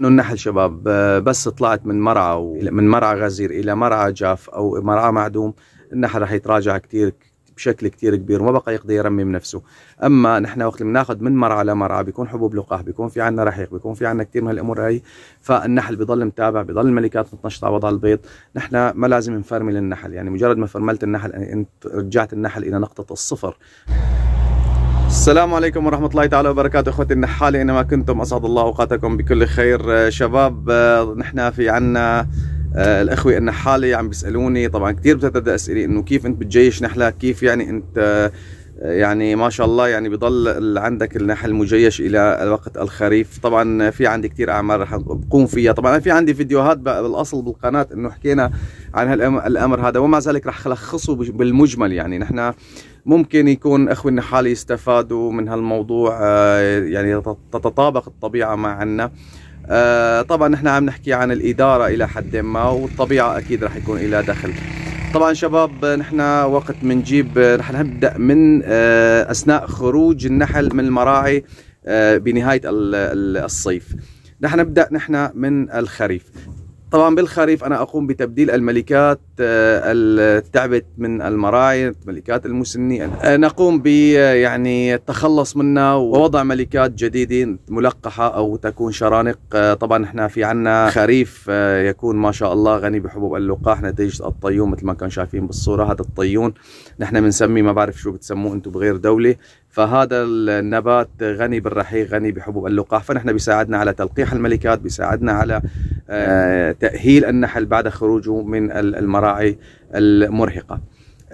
انه النحل شباب آه، بس طلعت من مرعى من مرعى غزير الى مرعى جاف او مرعى معدوم النحل راح يتراجع كثير بشكل كثير كبير وما بقى يقدر يرمي من نفسه اما نحن وقت بناخذ من مرعى لمرعى بيكون حبوب لقاح بيكون في عندنا رحيق بيكون في عندنا كثير من هالامور هي فالنحل بضل متابع بضل الملكات متنشطه على وضع البيض نحن ما لازم نفرمل النحل يعني مجرد ما فرملت النحل انت رجعت النحل الى نقطه الصفر السلام عليكم ورحمة الله تعالى وبركاته اخوتي النحالة اينما كنتم اسعد الله اوقاتكم بكل خير آه، شباب آه، نحن في عنا آه، الاخوة النحالة عم بيسألوني طبعا كثير بتتبدا اسئلة انه كيف انت بتجيش نحلة كيف يعني انت يعني ما شاء الله يعني بضل عندك النحل مجيش الى وقت الخريف طبعا في عندي كثير اعمال رح بقوم فيها طبعا في عندي فيديوهات بالاصل بالقناه انه حكينا عن هالامر هذا ومع ذلك رح الخصه بالمجمل يعني نحن ممكن يكون اخوي النحال يستفادوا من هالموضوع آه، يعني تتطابق الطبيعه معنا آه، طبعا نحن عم نحكي عن الاداره الى حد ما والطبيعه اكيد راح يكون لها دخل طبعا شباب نحن وقت منجيب رح نبدا من آه، اثناء خروج النحل من المراعي بنهايه الصيف نحن نبدا نحن من الخريف طبعا بالخريف انا اقوم بتبديل الملكات آه، التعبت من المراعي ملكات المسنين آه، نقوم ب آه، يعني التخلص منها ووضع ملكات جديده ملقحه او تكون شرانق طبعا احنا في عنا خريف يكون ما شاء الله غني بحبوب اللقاح نتيجه الطيون مثل ما كانوا شايفين بالصوره هذا الطيون نحن بنسميه ما بعرف شو بتسموه انتم بغير دوله فهذا النبات غني بالرحيق غني بحبوب اللقاح فنحن بيساعدنا على تلقيح الملكات بيساعدنا على آه، تأهيل النحل بعد خروجه من المراعي المرهقة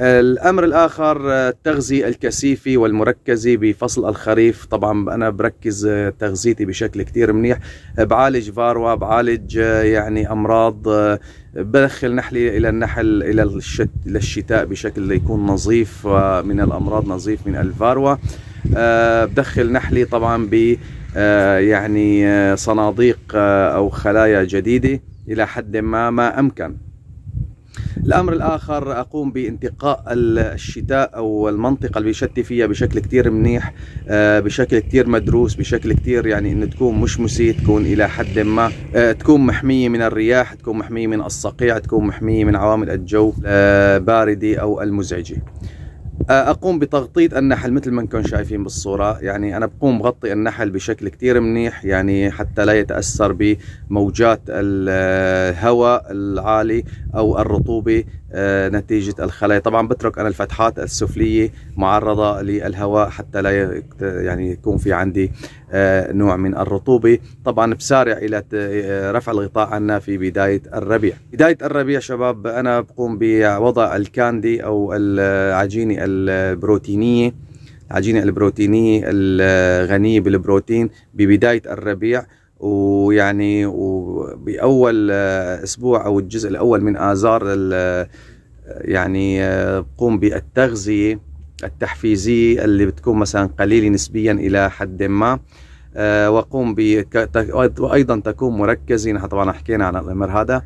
الأمر الآخر آه، التغذية الكثيفة والمركزة بفصل الخريف طبعا أنا بركز آه، تغذيتي بشكل كتير منيح بعالج فاروا بعالج يعني أمراض بدخل نحلي إلى النحل إلى الشتاء بشكل يكون نظيف من الأمراض نظيف من الفاروا آه، بدخل نحلي طبعا ب آه، يعني آه، صناديق او خلايا جديده الى حد ما ما امكن الامر الاخر اقوم بانتقاء الشتاء او المنطقه اللي بشتي فيها بشكل كتير منيح بشكل كتير مدروس بشكل كتير يعني انه تكون مشمسه تكون الى حد ما تكون محميه من الرياح تكون محميه من الصقيع تكون محميه من عوامل الجو البارده او المزعجه آه، اقوم بتغطيه النحل مثل ما انكم شايفين بالصوره يعني انا بقوم بغطي النحل بشكل كثير منيح يعني حتى لا يتاثر بموجات الهواء العالي او الرطوبه آه، نتيجة الخلايا طبعا بترك أنا الفتحات السفلية معرضة للهواء حتى لا يعني يكون في عندي آه، نوع من الرطوبة طبعا بسارع إلى آه، رفع الغطاء عنا في بداية الربيع بداية الربيع شباب أنا بقوم بوضع الكاندي أو العجينة البروتينية العجينة البروتينية الغنية بالبروتين ببداية الربيع ويعني وباول اسبوع او الجزء الاول من اذار يعني بقوم بالتغذيه التحفيزيه اللي بتكون مثلا قليله نسبيا الى حد ما آه، واقوم وايضا تكون مركزه نحن طبعا حكينا عن الامر هذا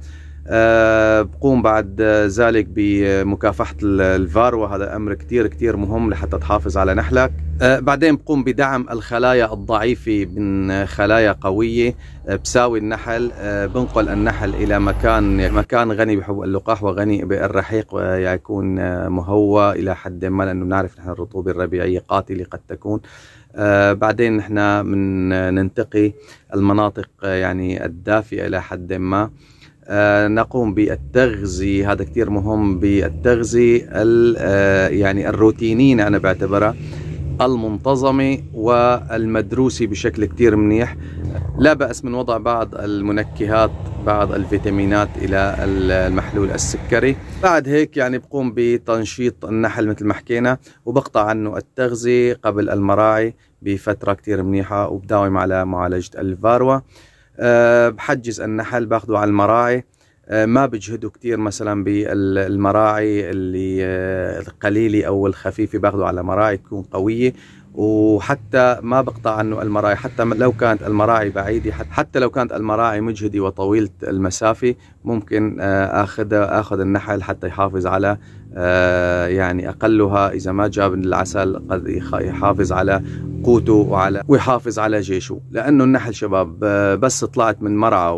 آه، بقوم بعد ذلك بمكافحة الفار وهذا أمر كتير كتير مهم لحتى تحافظ على نحلك آه، بعدين بقوم بدعم الخلايا الضعيفة من خلايا قوية آه، بساوي النحل بنقل النحل إلى مكان مكان غني بحبوب اللقاح وغني بالرحيق ويكون مهوى إلى حد ما لأنه بنعرف نحن الرطوبة الربيعية قاتلة قد تكون آه بعدين نحن من ننتقي المناطق يعني الدافئة إلى حد ما آه، نقوم بالتغذي هذا كثير مهم بالتغذي آه، يعني الروتينية أنا بعتبرها المنتظمة والمدروسة بشكل كتير منيح لا بأس من وضع بعض المنكهات بعض الفيتامينات إلى المحلول السكري بعد هيك يعني بقوم بتنشيط النحل مثل ما حكينا وبقطع عنه التغذية قبل المراعي بفترة كتير منيحة وبداوم على معالجة الفاروا أه، بحجز النحل باخذه على المراعي أه، ما بجهدوا كثير مثلا بالمراعي اللي أه، القليلة او الخفيفة باخذه على مراعي تكون قوية وحتى ما بقطع عنه المراعي حتى لو كانت المراعي بعيدة حتى لو كانت المراعي مجهدة وطويلة المسافة ممكن آه، اخذ اخذ النحل حتى يحافظ على آه، يعني اقلها اذا ما جاب العسل قد يحافظ على قوته وعلى ويحافظ على جيشه لانه النحل شباب آه، بس طلعت من مرعى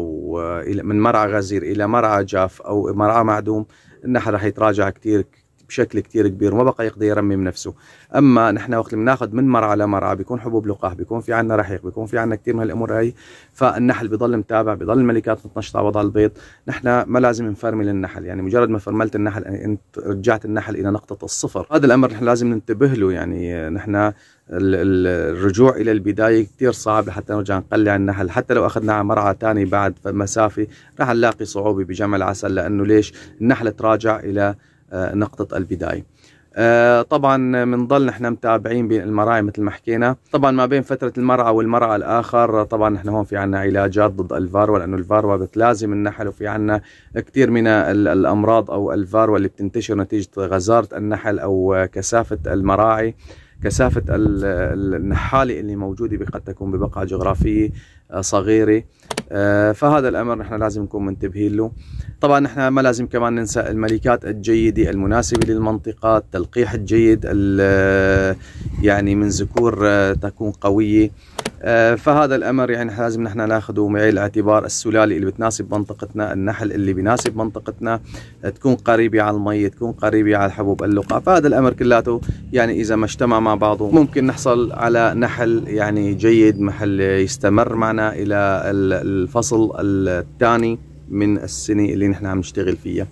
من مرعى غزير الى مرعى جاف او مرعى معدوم النحل رح يتراجع كثير بشكل كتير كبير وما بقى يقدر يرمم نفسه اما نحن وقت بناخذ من مرعى لمرعى بيكون حبوب لقاح بيكون في عندنا رحيق بيكون في عندنا كثير من الامور هي فالنحل بضل متابع بضل الملكات متنشطه على وضع البيض نحن ما لازم نفرمل النحل يعني مجرد ما فرملت النحل انت رجعت النحل الى نقطه الصفر هذا الامر نحن لازم ننتبه له يعني نحن الرجوع الى البدايه كثير صعب لحتى نرجع نقلع النحل حتى لو اخذناه مرعى ثاني بعد مسافه راح نلاقي صعوبه بجمع العسل لانه ليش النحل تراجع الى آه، نقطه البدايه آه، طبعا بنضل نحن متابعين بين المراعي مثل ما حكينا طبعا ما بين فتره المرعى والمرعى الاخر طبعا نحن هون في عنا علاجات ضد الفاروا لانه الفاروا بتلازم النحل وفي عنا كثير من الامراض او الفاروا اللي بتنتشر نتيجه غزاره النحل او كثافه المراعي كثافة النحالة اللي موجودة قد تكون ببقعة جغرافية آه، صغيرة آه، فهذا الأمر نحن لازم نكون منتبهين له طبعا نحن ما لازم كمان ننسى الملكات الجيدة المناسبة للمنطقة التلقيح الجيد آه، يعني من ذكور تكون قوية آه، فهذا الامر يعني لازم نحن ناخذه بعين الاعتبار السلاله اللي بتناسب منطقتنا، النحل اللي بيناسب منطقتنا، آه، تكون قريبه على المي، تكون قريبه على حبوب اللقاء، فهذا الامر كلاته يعني اذا ما اجتمع مع بعضه ممكن نحصل على نحل يعني جيد محل يستمر معنا الى الفصل الثاني من السنه اللي نحن عم نشتغل فيها.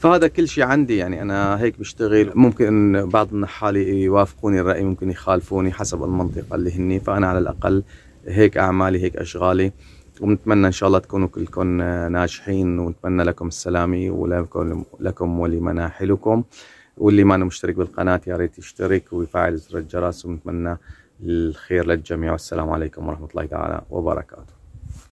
فهذا كل شيء عندي يعني انا هيك بشتغل ممكن بعض النحال يوافقوني الراي ممكن يخالفوني حسب المنطقه اللي هني فانا على الاقل هيك اعمالي هيك اشغالي ونتمنى ان شاء الله تكونوا كلكم ناجحين ونتمنى لكم السلامه ولكم لكم ولمناحلكم واللي ما مشترك بالقناه يا ريت يشترك ويفعل زر الجرس ونتمنى الخير للجميع والسلام عليكم ورحمه الله تعالى وبركاته